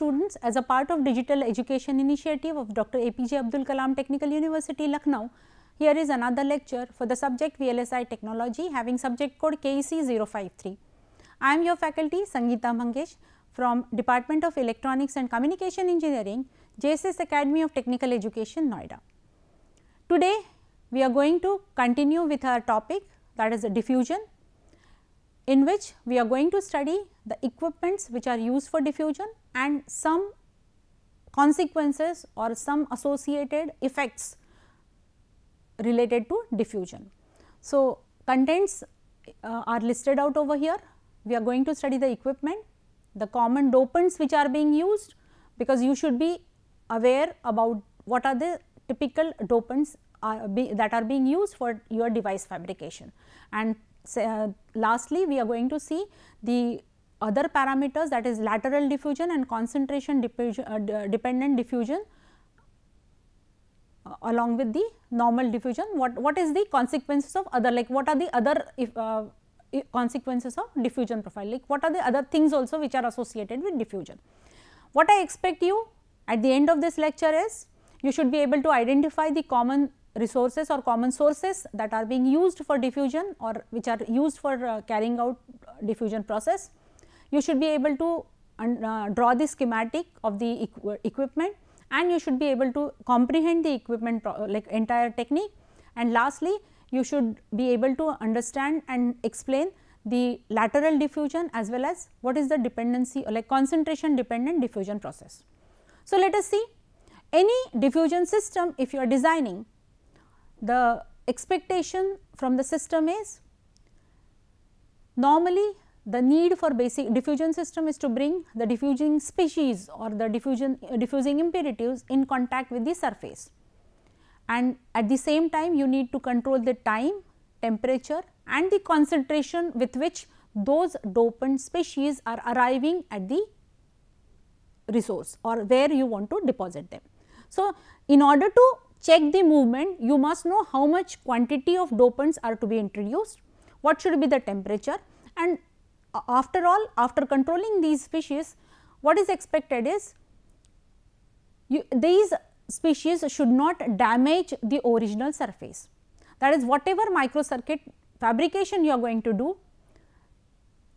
students as a part of digital education initiative of Dr. APJ Abdul Kalam Technical University, Lucknow. Here is another lecture for the subject VLSI technology having subject code KEC 053. I am your faculty Sangeeta Mangesh from Department of Electronics and Communication Engineering, JSS Academy of Technical Education, Noida. Today, we are going to continue with our topic that is diffusion in which we are going to study the equipments which are used for diffusion and some consequences or some associated effects related to diffusion. So, contents uh, are listed out over here. We are going to study the equipment, the common dopants which are being used because you should be aware about what are the typical dopants are be, that are being used for your device fabrication. And say, uh, lastly, we are going to see the other parameters that is lateral diffusion and concentration diffusion, uh, dependent diffusion uh, along with the normal diffusion. What, what is the consequences of other like what are the other if, uh, consequences of diffusion profile like what are the other things also which are associated with diffusion. What I expect you at the end of this lecture is you should be able to identify the common resources or common sources that are being used for diffusion or which are used for uh, carrying out uh, diffusion process. You should be able to uh, draw the schematic of the equ equipment and you should be able to comprehend the equipment like entire technique and lastly you should be able to understand and explain the lateral diffusion as well as what is the dependency or like concentration dependent diffusion process. So, let us see any diffusion system if you are designing the expectation from the system is normally the need for basic diffusion system is to bring the diffusing species or the diffusion uh, diffusing imperatives in contact with the surface and at the same time you need to control the time, temperature and the concentration with which those dopant species are arriving at the resource or where you want to deposit them. So, in order to check the movement you must know how much quantity of dopants are to be introduced, what should be the temperature and after all, after controlling these species, what is expected is you, these species should not damage the original surface. That is whatever micro circuit fabrication you are going to do,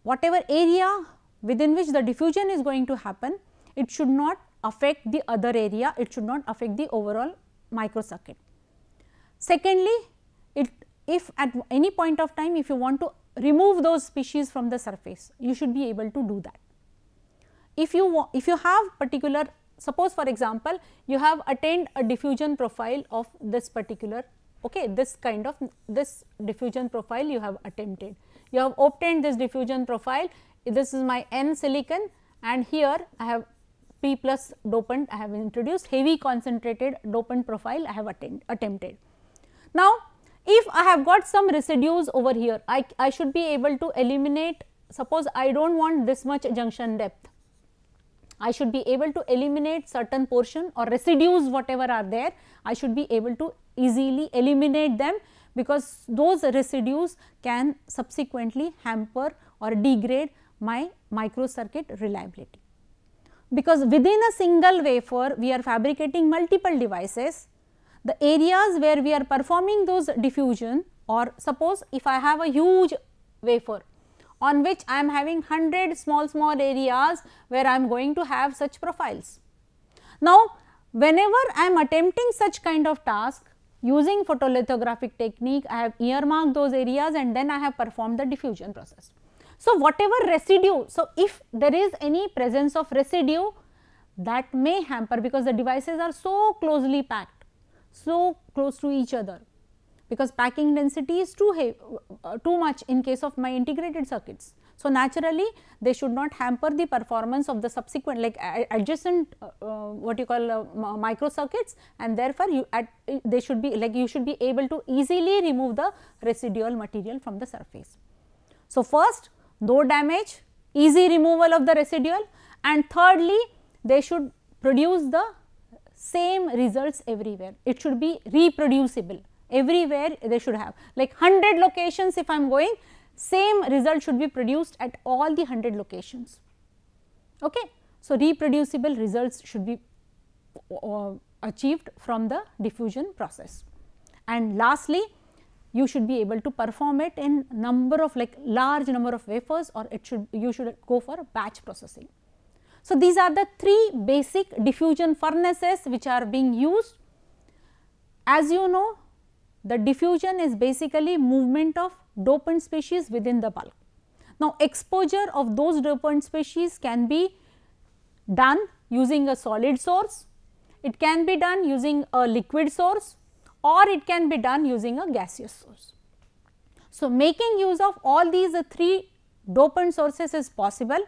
whatever area within which the diffusion is going to happen, it should not affect the other area, it should not affect the overall micro circuit. Secondly, it, if at any point of time if you want to remove those species from the surface, you should be able to do that. If you, if you have particular, suppose for example, you have attained a diffusion profile of this particular, okay, this kind of, this diffusion profile you have attempted. You have obtained this diffusion profile, this is my N silicon and here I have P plus dopant I have introduced heavy concentrated dopant profile I have attained, attempted. Now, if I have got some residues over here, I, I should be able to eliminate, suppose I do not want this much junction depth, I should be able to eliminate certain portion or residues whatever are there, I should be able to easily eliminate them because those residues can subsequently hamper or degrade my microcircuit reliability. Because within a single wafer, we are fabricating multiple devices the areas where we are performing those diffusion or suppose if I have a huge wafer on which I am having 100 small small areas where I am going to have such profiles. Now, whenever I am attempting such kind of task using photolithographic technique I have earmarked those areas and then I have performed the diffusion process. So, whatever residue, so if there is any presence of residue that may hamper because the devices are so closely packed so close to each other because packing density is too heavy, uh, too much in case of my integrated circuits. So, naturally they should not hamper the performance of the subsequent like adjacent uh, uh, what you call uh, micro circuits and therefore, you at, uh, they should be like you should be able to easily remove the residual material from the surface. So, first no damage easy removal of the residual and thirdly they should produce the same results everywhere. It should be reproducible everywhere they should have like 100 locations if I am going same result should be produced at all the 100 locations. Okay. So, reproducible results should be uh, achieved from the diffusion process. And lastly, you should be able to perform it in number of like large number of wafers or it should you should go for batch processing. So, these are the three basic diffusion furnaces which are being used. As you know the diffusion is basically movement of dopant species within the bulk. Now, exposure of those dopant species can be done using a solid source, it can be done using a liquid source or it can be done using a gaseous source. So, making use of all these three dopant sources is possible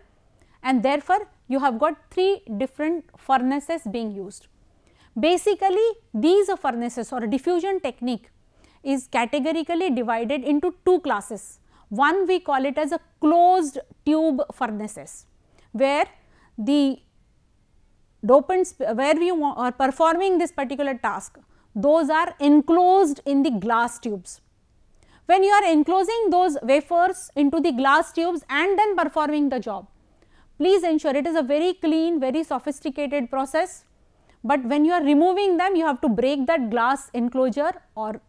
and therefore, you have got three different furnaces being used. Basically these furnaces or diffusion technique is categorically divided into two classes. One we call it as a closed tube furnaces where the dopants where we are performing this particular task those are enclosed in the glass tubes. When you are enclosing those wafers into the glass tubes and then performing the job please ensure it is a very clean, very sophisticated process. But when you are removing them, you have to break that glass enclosure or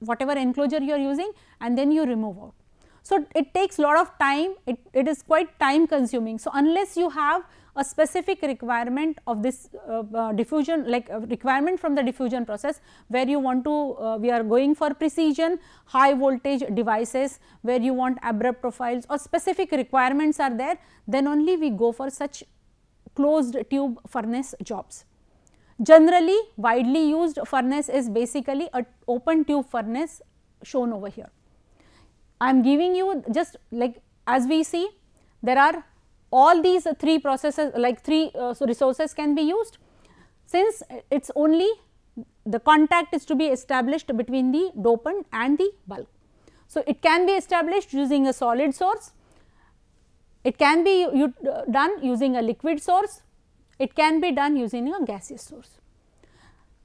whatever enclosure you are using and then you remove out. So, it takes lot of time, it, it is quite time consuming. So, unless you have a specific requirement of this uh, uh, diffusion like requirement from the diffusion process where you want to uh, we are going for precision high voltage devices where you want abrupt profiles or specific requirements are there then only we go for such closed tube furnace jobs. Generally widely used furnace is basically a open tube furnace shown over here. I am giving you just like as we see there are all these uh, three processes like three uh, so resources can be used since it is only the contact is to be established between the dopant and the bulk. So, it can be established using a solid source, it can be uh, done using a liquid source, it can be done using a gaseous source.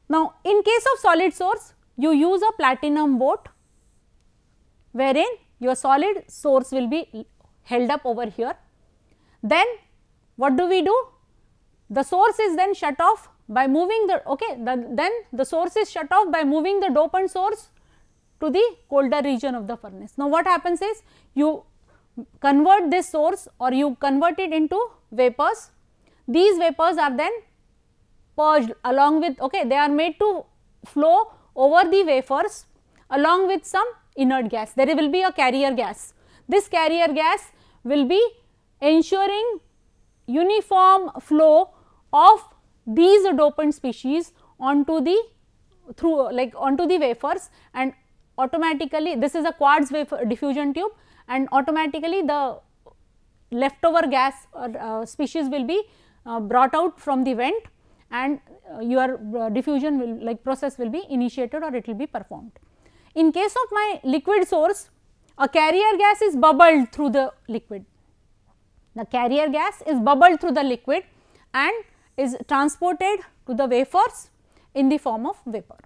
Now, in case of solid source, you use a platinum boat wherein your solid source will be held up over here then what do we do? The source is then shut off by moving the okay the, then the source is shut off by moving the dopant source to the colder region of the furnace. Now, what happens is you convert this source or you convert it into vapors. These vapors are then purged along with okay they are made to flow over the wafers along with some inert gas. There will be a carrier gas. This carrier gas will be ensuring uniform flow of these dopant species onto the through like onto the wafers and automatically this is a quartz wafer diffusion tube and automatically the leftover gas or uh, uh, species will be uh, brought out from the vent and uh, your uh, diffusion will like process will be initiated or it will be performed. In case of my liquid source, a carrier gas is bubbled through the liquid the carrier gas is bubbled through the liquid and is transported to the wafers in the form of vapor.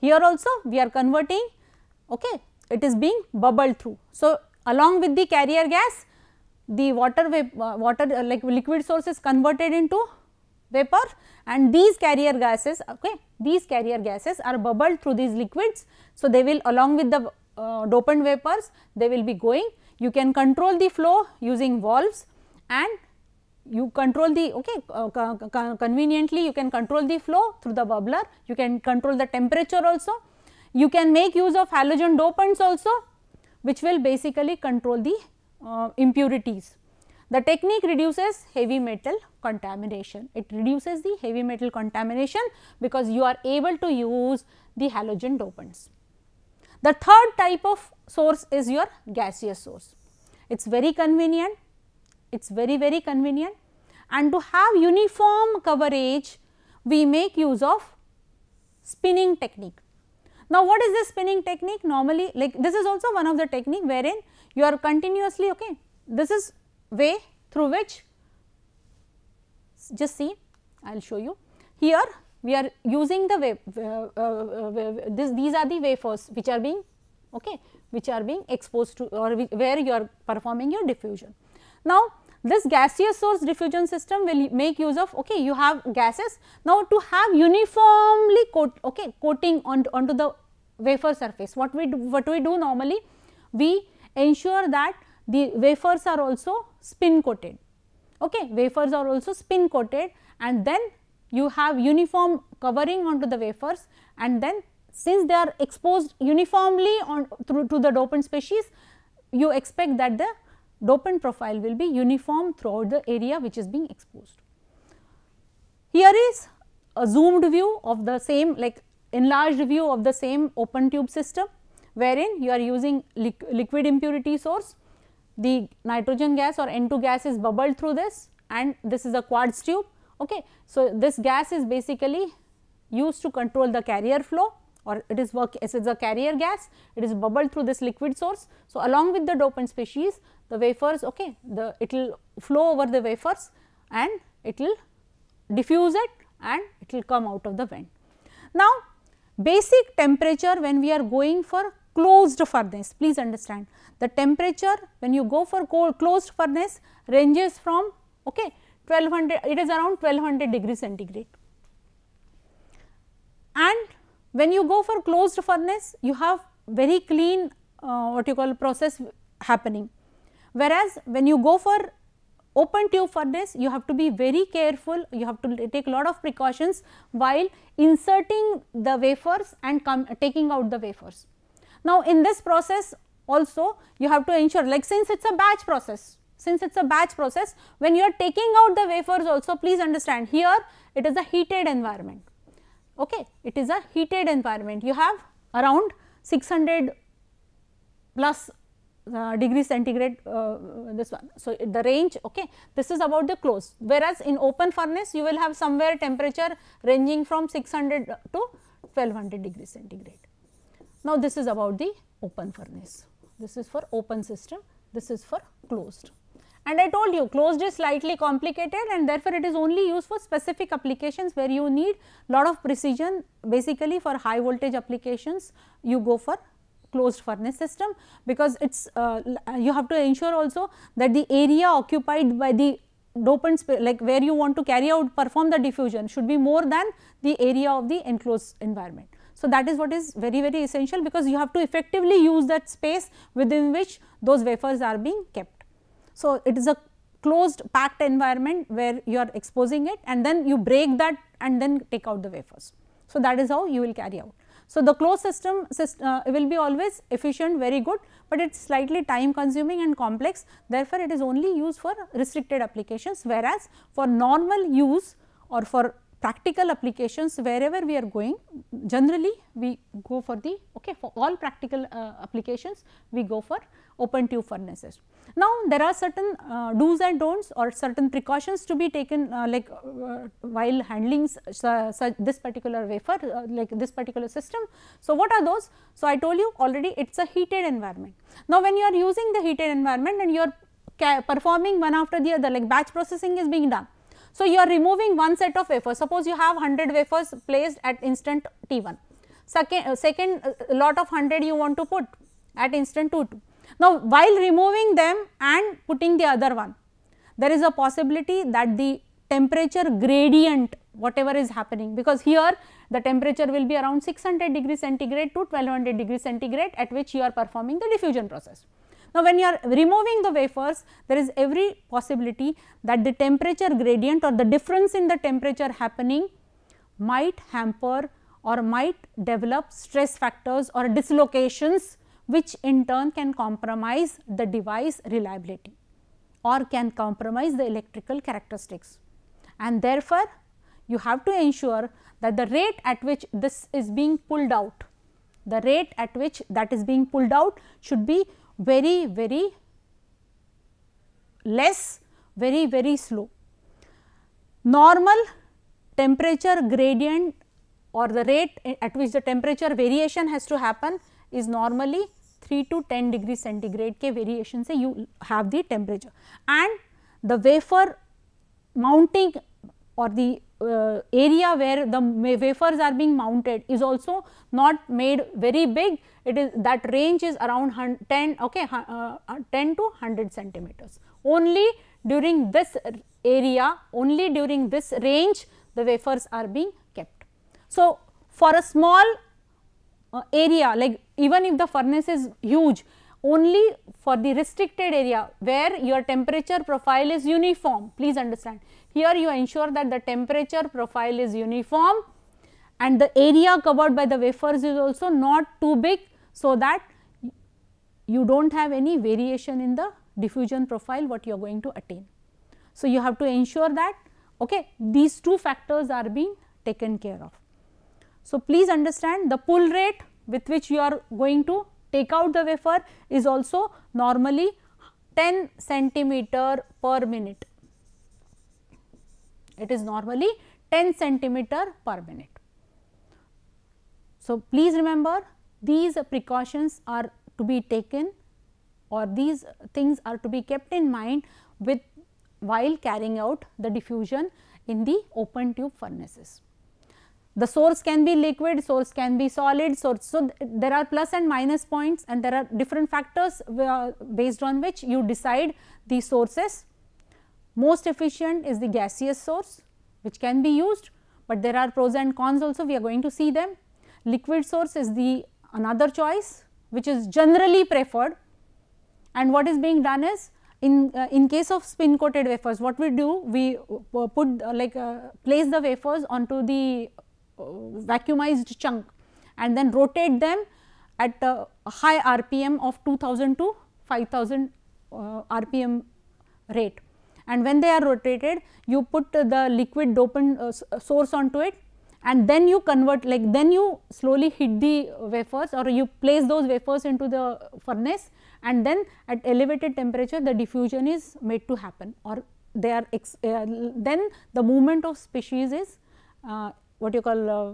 Here also we are converting, okay, it is being bubbled through. So, along with the carrier gas, the water vapor, uh, water uh, like liquid source is converted into vapor and these carrier gases, okay, these carrier gases are bubbled through these liquids. So, they will along with the uh, dopant vapors, they will be going. You can control the flow using valves and you control the okay uh, conveniently you can control the flow through the bubbler you can control the temperature also you can make use of halogen dopants also which will basically control the uh, impurities the technique reduces heavy metal contamination it reduces the heavy metal contamination because you are able to use the halogen dopants the third type of source is your gaseous source it's very convenient it is very very convenient and to have uniform coverage we make use of spinning technique. Now, what is this spinning technique normally like this is also one of the technique wherein you are continuously okay this is way through which just see I will show you here we are using the wave uh, uh, uh, this these are the wafers which are being okay which are being exposed to or where you are performing your diffusion. Now, this gaseous source diffusion system will make use of okay you have gases now to have uniformly coat okay coating on onto the wafer surface what we do, what we do normally we ensure that the wafers are also spin coated okay wafers are also spin coated and then you have uniform covering onto the wafers and then since they are exposed uniformly on through to the dopant species you expect that the dopant profile will be uniform throughout the area which is being exposed. Here is a zoomed view of the same like enlarged view of the same open tube system wherein you are using liquid impurity source, the nitrogen gas or N2 gas is bubbled through this and this is a quartz tube. Okay. So, this gas is basically used to control the carrier flow or it is work as it is a carrier gas, it is bubbled through this liquid source. So, along with the dopant species, the wafers okay the it will flow over the wafers and it will diffuse it and it will come out of the vent. Now, basic temperature when we are going for closed furnace please understand the temperature when you go for closed furnace ranges from okay 1200 it is around 1200 degree centigrade and when you go for closed furnace you have very clean uh, what you call process happening Whereas, when you go for open tube furnace, you have to be very careful, you have to take lot of precautions while inserting the wafers and taking out the wafers. Now, in this process also you have to ensure like since it is a batch process, since it is a batch process when you are taking out the wafers also please understand here it is a heated environment, okay. it is a heated environment. You have around 600 plus uh, degree centigrade uh, this one. So, the range okay this is about the close whereas, in open furnace you will have somewhere temperature ranging from 600 to 1200 degree centigrade. Now, this is about the open furnace this is for open system this is for closed and I told you closed is slightly complicated and therefore, it is only used for specific applications where you need lot of precision basically for high voltage applications you go for closed furnace system because it is uh, you have to ensure also that the area occupied by the dopant like where you want to carry out perform the diffusion should be more than the area of the enclosed environment. So, that is what is very very essential because you have to effectively use that space within which those wafers are being kept. So, it is a closed packed environment where you are exposing it and then you break that and then take out the wafers. So, that is how you will carry out. So, the closed system, system uh, will be always efficient very good, but it is slightly time consuming and complex therefore, it is only used for restricted applications whereas, for normal use or for practical applications wherever we are going generally we go for the okay for all practical uh, applications we go for open tube furnaces. Now, there are certain uh, do's and don'ts or certain precautions to be taken uh, like uh, while handling such this particular wafer uh, like this particular system. So, what are those? So, I told you already it is a heated environment. Now, when you are using the heated environment and you are performing one after the other like batch processing is being done so, you are removing one set of wafers. Suppose you have 100 wafers placed at instant T1. Second, uh, second uh, lot of 100 you want to put at instant T2. Now, while removing them and putting the other one, there is a possibility that the temperature gradient whatever is happening because here the temperature will be around 600 degree centigrade to 1200 degree centigrade at which you are performing the diffusion process. Now, when you are removing the wafers, there is every possibility that the temperature gradient or the difference in the temperature happening might hamper or might develop stress factors or dislocations which in turn can compromise the device reliability or can compromise the electrical characteristics. And therefore, you have to ensure that the rate at which this is being pulled out, the rate at which that is being pulled out should be very very less very very slow. Normal temperature gradient or the rate at which the temperature variation has to happen is normally 3 to 10 degree centigrade k variation say you have the temperature and the wafer mounting or the uh, area where the wafers are being mounted is also not made very big it is that range is around 10 okay uh, uh, 10 to 100 centimeters only during this area only during this range the wafers are being kept so for a small uh, area like even if the furnace is huge only for the restricted area where your temperature profile is uniform please understand here you ensure that the temperature profile is uniform and the area covered by the wafers is also not too big. So, that you do not have any variation in the diffusion profile what you are going to attain. So, you have to ensure that okay, these two factors are being taken care of. So, please understand the pull rate with which you are going to take out the wafer is also normally 10 centimeter per minute. It is normally 10 centimeter per minute. So, please remember these precautions are to be taken or these things are to be kept in mind with while carrying out the diffusion in the open tube furnaces. The source can be liquid, source can be solid, source. So, there are plus and minus points and there are different factors uh, based on which you decide the sources most efficient is the gaseous source which can be used, but there are pros and cons also we are going to see them. Liquid source is the another choice which is generally preferred and what is being done is in, uh, in case of spin coated wafers what we do we uh, put uh, like uh, place the wafers onto the uh, vacuumized chunk and then rotate them at a high rpm of 2000 to 5000 rpm rate and when they are rotated you put the liquid dopant uh, uh, source onto it and then you convert like then you slowly hit the wafers or you place those wafers into the furnace and then at elevated temperature the diffusion is made to happen or they are uh, then the movement of species is uh, what you call uh,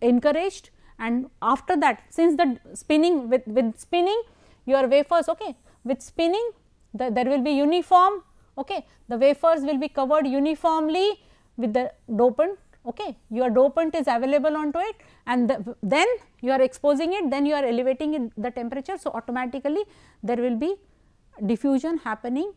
encouraged and after that since the spinning with, with spinning your wafers okay with spinning the, there will be uniform okay the wafers will be covered uniformly with the dopant okay your dopant is available onto it and the, then you are exposing it then you are elevating it, the temperature so automatically there will be diffusion happening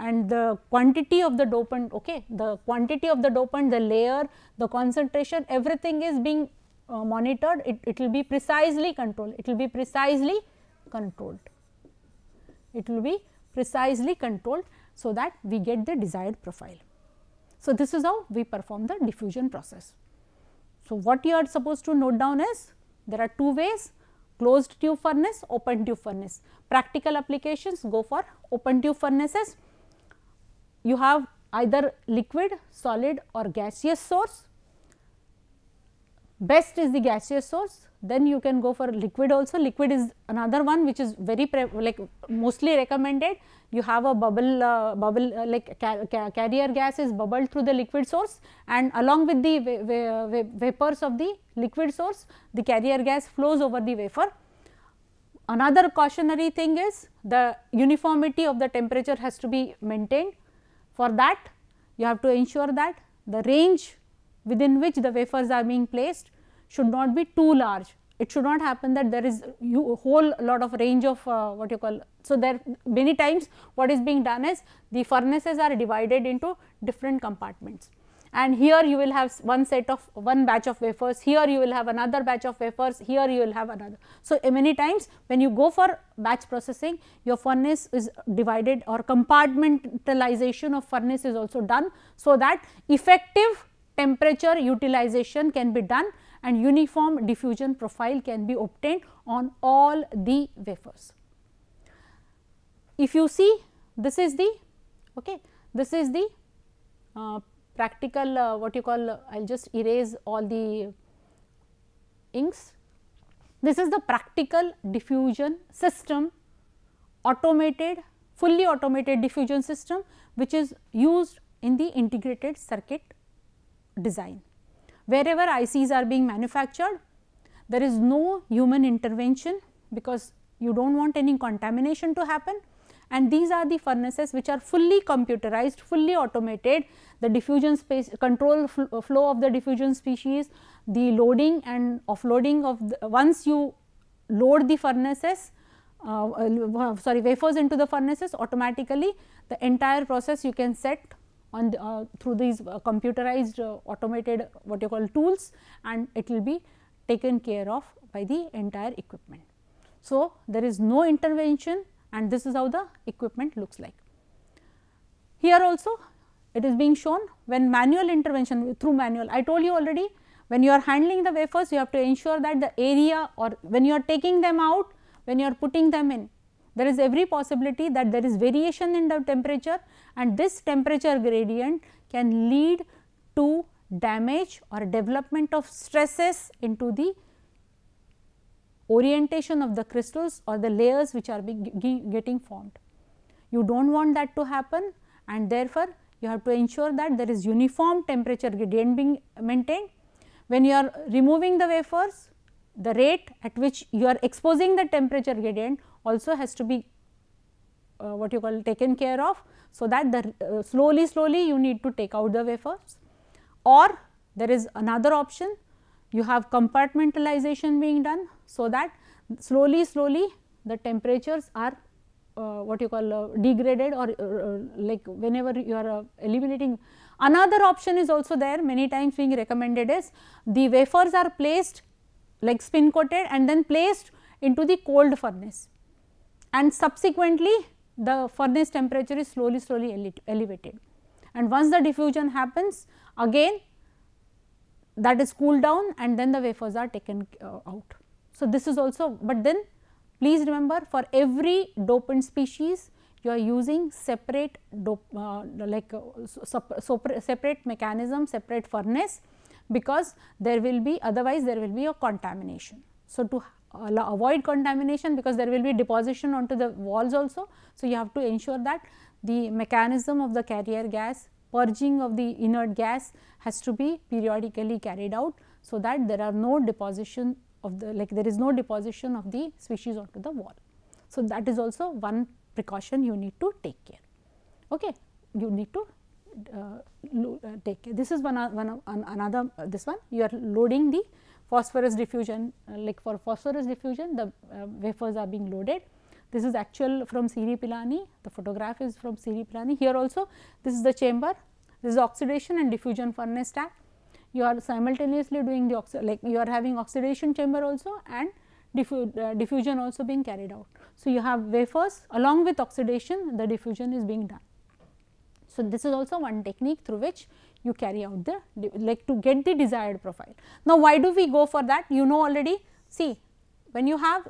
and the quantity of the dopant okay the quantity of the dopant the layer the concentration everything is being uh, monitored it, it will be precisely controlled it will be precisely controlled it will be precisely controlled so that we get the desired profile. So, this is how we perform the diffusion process. So, what you are supposed to note down is there are two ways closed tube furnace, open tube furnace. Practical applications go for open tube furnaces. You have either liquid, solid or gaseous source. Best is the gaseous source then you can go for liquid also, liquid is another one which is very like mostly recommended. You have a bubble, uh, bubble uh, like ca ca carrier gas is bubbled through the liquid source and along with the va va va vapors of the liquid source, the carrier gas flows over the wafer. Another cautionary thing is the uniformity of the temperature has to be maintained. For that, you have to ensure that the range within which the wafers are being placed should not be too large. It should not happen that there is a whole lot of range of uh, what you call. So, there many times what is being done is the furnaces are divided into different compartments and here you will have one set of one batch of wafers, here you will have another batch of wafers, here you will have another. So, eh, many times when you go for batch processing your furnace is divided or compartmentalization of furnace is also done. So, that effective temperature utilization can be done and uniform diffusion profile can be obtained on all the wafers. If you see this is the okay, this is the uh, practical uh, what you call uh, I will just erase all the inks. This is the practical diffusion system automated fully automated diffusion system which is used in the integrated circuit design. Wherever ICs are being manufactured, there is no human intervention because you do not want any contamination to happen and these are the furnaces which are fully computerized, fully automated, the diffusion space control fl uh, flow of the diffusion species, the loading and offloading of the, once you load the furnaces uh, uh, sorry wafers into the furnaces automatically the entire process you can set on the, uh, through these uh, computerized uh, automated what you call tools and it will be taken care of by the entire equipment. So, there is no intervention and this is how the equipment looks like. Here also it is being shown when manual intervention through manual I told you already when you are handling the wafers you have to ensure that the area or when you are taking them out when you are putting them in there is every possibility that there is variation in the temperature and this temperature gradient can lead to damage or development of stresses into the orientation of the crystals or the layers which are getting formed. You do not want that to happen and therefore, you have to ensure that there is uniform temperature gradient being maintained. When you are removing the wafers, the rate at which you are exposing the temperature gradient also has to be uh, what you call taken care of. So, that the uh, slowly slowly you need to take out the wafers or there is another option you have compartmentalization being done. So, that slowly slowly the temperatures are uh, what you call uh, degraded or uh, uh like whenever you are uh, eliminating. Another option is also there many times being recommended is the wafers are placed like spin coated and then placed into the cold furnace and subsequently the furnace temperature is slowly slowly ele elevated. And once the diffusion happens again that is cooled down and then the wafers are taken uh, out. So, this is also, but then please remember for every dopant species you are using separate dope, uh, like uh, so, so, separate mechanism, separate furnace because there will be otherwise there will be a contamination. So, to uh, avoid contamination because there will be deposition onto the walls also. So, you have to ensure that the mechanism of the carrier gas purging of the inert gas has to be periodically carried out. So, that there are no deposition of the like there is no deposition of the species onto the wall. So, that is also one precaution you need to take care. Okay. You need to uh, uh take care. This is one, uh, one, one another uh, this one you are loading the phosphorus diffusion uh, like for phosphorus diffusion the uh, wafers are being loaded. This is actual from Siri Pilani, the photograph is from Siri Pilani. Here also this is the chamber, this is oxidation and diffusion furnace stack. You are simultaneously doing the like you are having oxidation chamber also and diffu uh, diffusion also being carried out. So, you have wafers along with oxidation the diffusion is being done. So, this is also one technique through which you carry out the like to get the desired profile. Now, why do we go for that? You know already see when you have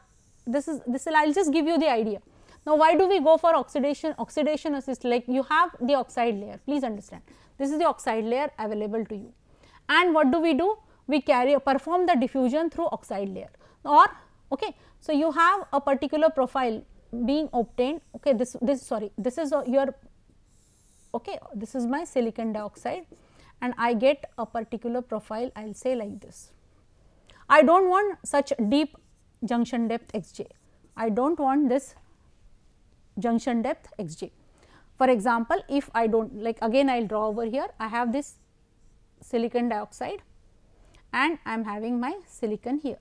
this is this I will just give you the idea. Now, why do we go for oxidation oxidation assist like you have the oxide layer please understand this is the oxide layer available to you and what do we do we carry perform the diffusion through oxide layer or okay. So, you have a particular profile being obtained okay this this sorry this is your okay this is my silicon dioxide and I get a particular profile I will say like this. I do not want such deep junction depth x j, I do not want this junction depth x j. For example, if I do not like again I will draw over here, I have this silicon dioxide and I am having my silicon here.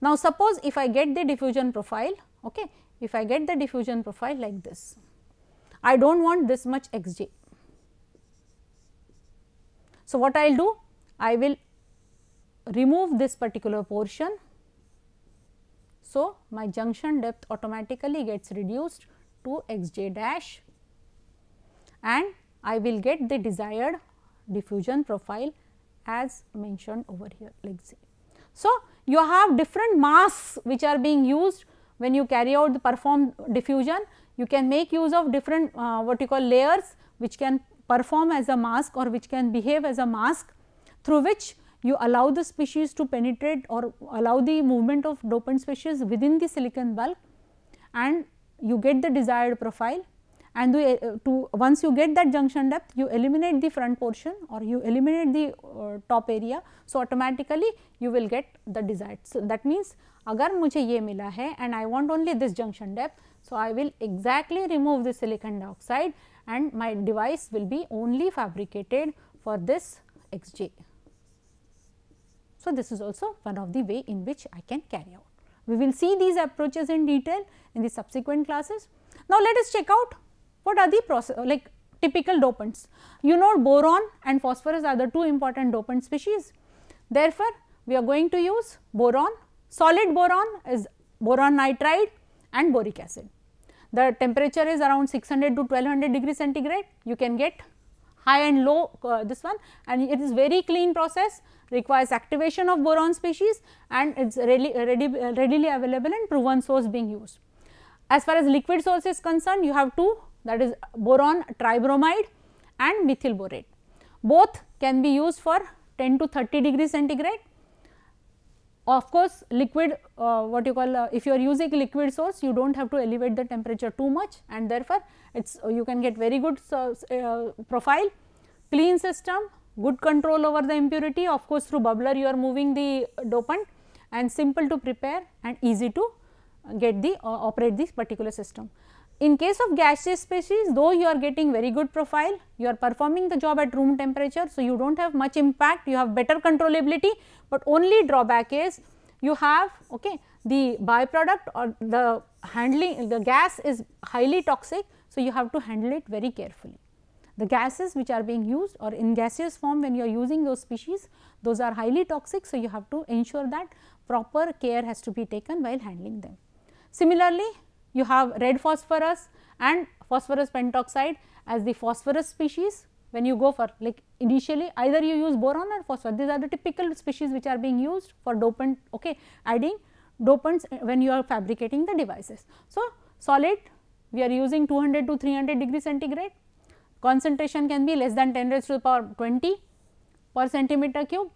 Now, suppose if I get the diffusion profile, okay, if I get the diffusion profile like this, I do not want this much x j. So, what I will do? I will remove this particular portion. So, my junction depth automatically gets reduced to x j dash and I will get the desired diffusion profile as mentioned over here like say. So, you have different masks which are being used when you carry out the perform diffusion. You can make use of different uh, what you call layers which can perform as a mask or which can behave as a mask through which you allow the species to penetrate or allow the movement of dopant species within the silicon bulk and you get the desired profile and uh, to once you get that junction depth you eliminate the front portion or you eliminate the uh, top area. So, automatically you will get the desired. So, that means agar mujhe ये mila hai, and I want only this junction depth. So, I will exactly remove the silicon dioxide and my device will be only fabricated for this x j. So, this is also one of the way in which I can carry out. We will see these approaches in detail in the subsequent classes. Now, let us check out what are the process like typical dopants. You know boron and phosphorus are the two important dopant species. Therefore, we are going to use boron, solid boron is boron nitride and boric acid the temperature is around 600 to 1200 degree centigrade, you can get high and low uh, this one and it is very clean process requires activation of boron species and it is readily, ready, uh, uh, readily available and proven source being used. As far as liquid source is concerned you have two that is boron tribromide and methyl borate. Both can be used for 10 to 30 degree centigrade of course, liquid uh, what you call uh, if you are using liquid source you do not have to elevate the temperature too much and therefore, it is uh, you can get very good uh, profile. Clean system good control over the impurity of course, through bubbler you are moving the dopant and simple to prepare and easy to get the uh, operate this particular system. In case of gaseous species, though you are getting very good profile, you are performing the job at room temperature, so you do not have much impact, you have better controllability, but only drawback is you have okay, the byproduct or the handling the gas is highly toxic, so you have to handle it very carefully. The gases which are being used or in gaseous form when you are using those species, those are highly toxic, so you have to ensure that proper care has to be taken while handling them. Similarly, you have red phosphorus and phosphorus pentoxide as the phosphorus species when you go for like initially either you use boron or phosphorus these are the typical species which are being used for dopant okay adding dopants when you are fabricating the devices. So, solid we are using 200 to 300 degree centigrade concentration can be less than 10 raised to the power 20 per centimeter cube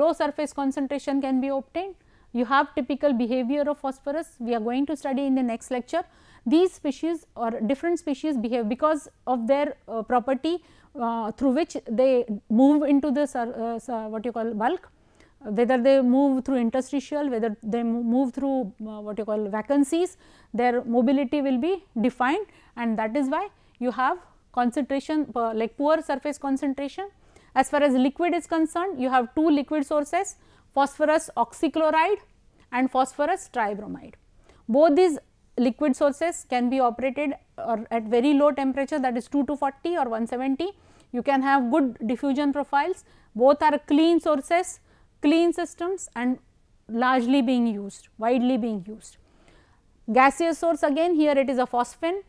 low surface concentration can be obtained you have typical behavior of phosphorus, we are going to study in the next lecture. These species or different species behave because of their uh, property uh, through which they move into the uh, what you call bulk, whether they move through interstitial, whether they move through uh, what you call vacancies, their mobility will be defined and that is why you have concentration like poor surface concentration. As far as liquid is concerned, you have two liquid sources, phosphorus oxychloride and phosphorus tribromide. Both these liquid sources can be operated or uh, at very low temperature that is 2 to 40 or 170. You can have good diffusion profiles, both are clean sources, clean systems and largely being used, widely being used. Gaseous source again here it is a phosphine,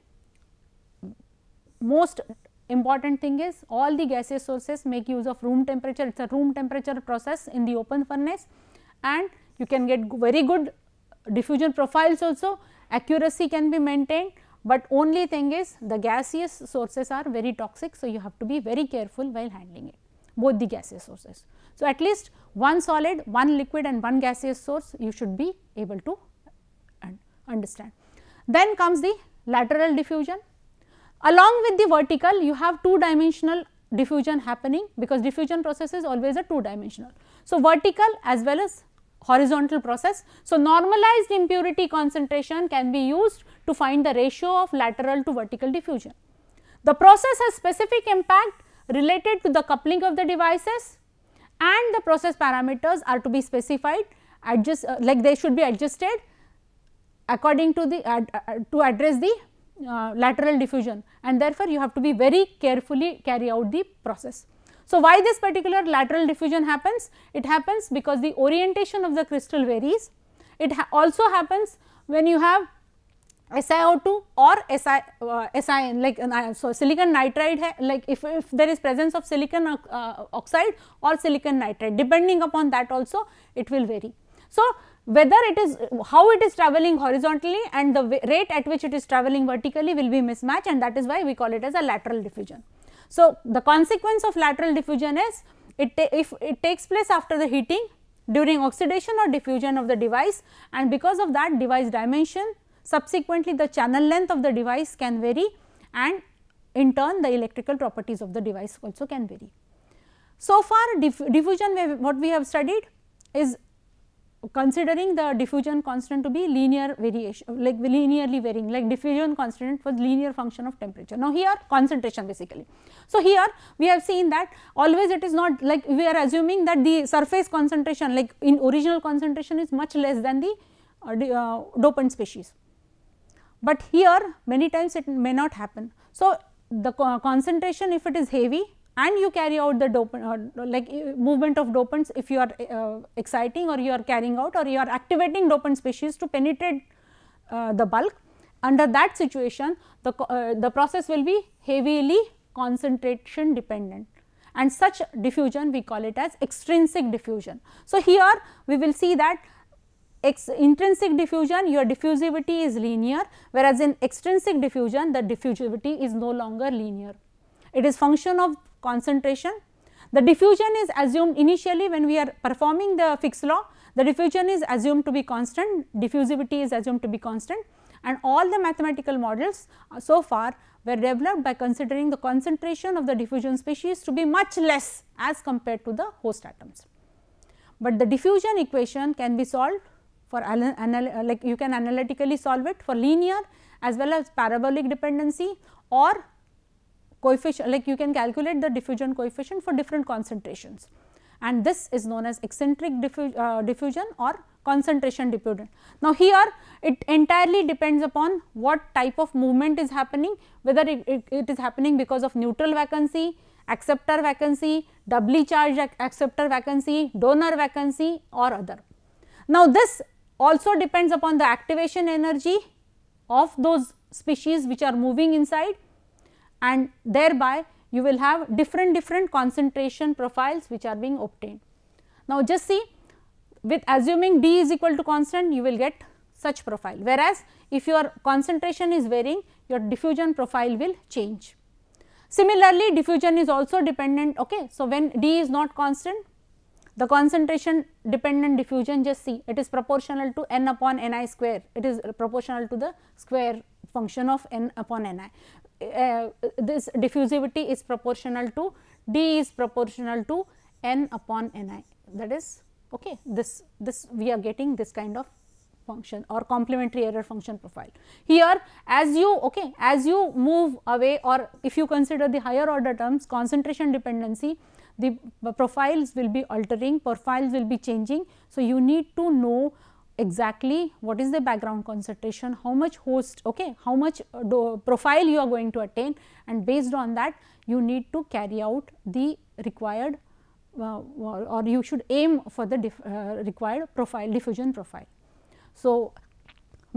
most important thing is all the gaseous sources make use of room temperature, it is a room temperature process in the open furnace and you can get very good diffusion profiles also, accuracy can be maintained, but only thing is the gaseous sources are very toxic. So, you have to be very careful while handling it both the gaseous sources. So, at least one solid, one liquid and one gaseous source you should be able to understand. Then comes the lateral diffusion Along with the vertical, you have two dimensional diffusion happening because diffusion process is always a two dimensional. So, vertical as well as horizontal process. So, normalized impurity concentration can be used to find the ratio of lateral to vertical diffusion. The process has specific impact related to the coupling of the devices and the process parameters are to be specified adjust uh, like they should be adjusted according to the uh, to address the uh, lateral diffusion and therefore, you have to be very carefully carry out the process. So, why this particular lateral diffusion happens? It happens because the orientation of the crystal varies. It ha also happens when you have SiO2 or Si, uh, SIN like uh, so silicon nitride like if, if there is presence of silicon uh, uh, oxide or silicon nitride depending upon that also it will vary. So, whether it is how it is traveling horizontally and the rate at which it is traveling vertically will be mismatched and that is why we call it as a lateral diffusion. So, the consequence of lateral diffusion is it if it takes place after the heating during oxidation or diffusion of the device and because of that device dimension subsequently the channel length of the device can vary and in turn the electrical properties of the device also can vary. So, far diff diffusion what we have studied is considering the diffusion constant to be linear variation like linearly varying like diffusion constant was linear function of temperature. Now, here concentration basically. So, here we have seen that always it is not like we are assuming that the surface concentration like in original concentration is much less than the uh, uh, dopant species, but here many times it may not happen. So, the co concentration if it is heavy and you carry out the dopant uh, like uh, movement of dopants if you are uh, exciting or you are carrying out or you are activating dopant species to penetrate uh, the bulk. Under that situation the, uh, the process will be heavily concentration dependent and such diffusion we call it as extrinsic diffusion. So, here we will see that intrinsic diffusion your diffusivity is linear whereas in extrinsic diffusion the diffusivity is no longer linear. It is function of concentration. The diffusion is assumed initially when we are performing the Fick's law, the diffusion is assumed to be constant, diffusivity is assumed to be constant and all the mathematical models uh, so far were developed by considering the concentration of the diffusion species to be much less as compared to the host atoms. But the diffusion equation can be solved for like you can analytically solve it for linear as well as parabolic dependency or coefficient like you can calculate the diffusion coefficient for different concentrations and this is known as eccentric diffu uh, diffusion or concentration dependent. Now, here it entirely depends upon what type of movement is happening whether it, it, it is happening because of neutral vacancy, acceptor vacancy, doubly charged acceptor vacancy, donor vacancy or other. Now, this also depends upon the activation energy of those species which are moving inside and thereby you will have different different concentration profiles which are being obtained. Now, just see with assuming d is equal to constant you will get such profile whereas, if your concentration is varying your diffusion profile will change. Similarly, diffusion is also dependent okay. So, when d is not constant the concentration dependent diffusion just see it is proportional to n upon n i square it is proportional to the square function of n upon n i. Uh, this diffusivity is proportional to D is proportional to N upon N i that is okay this this we are getting this kind of function or complementary error function profile. Here as you okay as you move away or if you consider the higher order terms concentration dependency the profiles will be altering profiles will be changing. So, you need to know exactly what is the background concentration, how much host, okay, how much uh, profile you are going to attain and based on that you need to carry out the required uh, or you should aim for the diff, uh, required profile diffusion profile. So,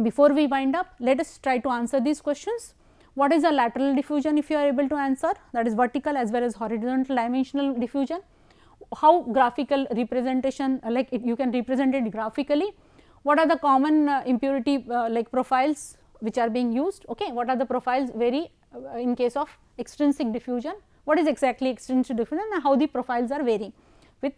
before we wind up let us try to answer these questions. What is the lateral diffusion if you are able to answer that is vertical as well as horizontal dimensional diffusion. How graphical representation like it, you can represent it graphically what are the common uh, impurity uh, like profiles which are being used? Okay, what are the profiles vary uh, in case of extrinsic diffusion? What is exactly extrinsic diffusion and how the profiles are varying with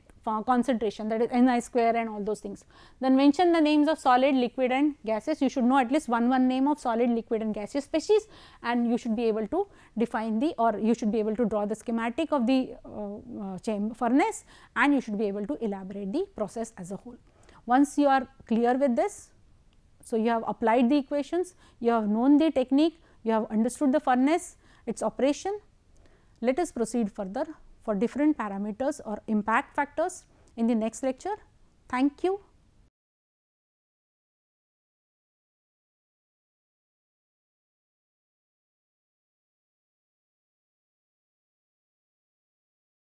concentration that is ni square and all those things. Then mention the names of solid, liquid and gases. You should know at least one one name of solid, liquid and gaseous species and you should be able to define the or you should be able to draw the schematic of the uh, uh, chamber furnace and you should be able to elaborate the process as a whole. Once you are clear with this, so you have applied the equations, you have known the technique, you have understood the furnace, its operation. Let us proceed further for different parameters or impact factors in the next lecture. Thank you.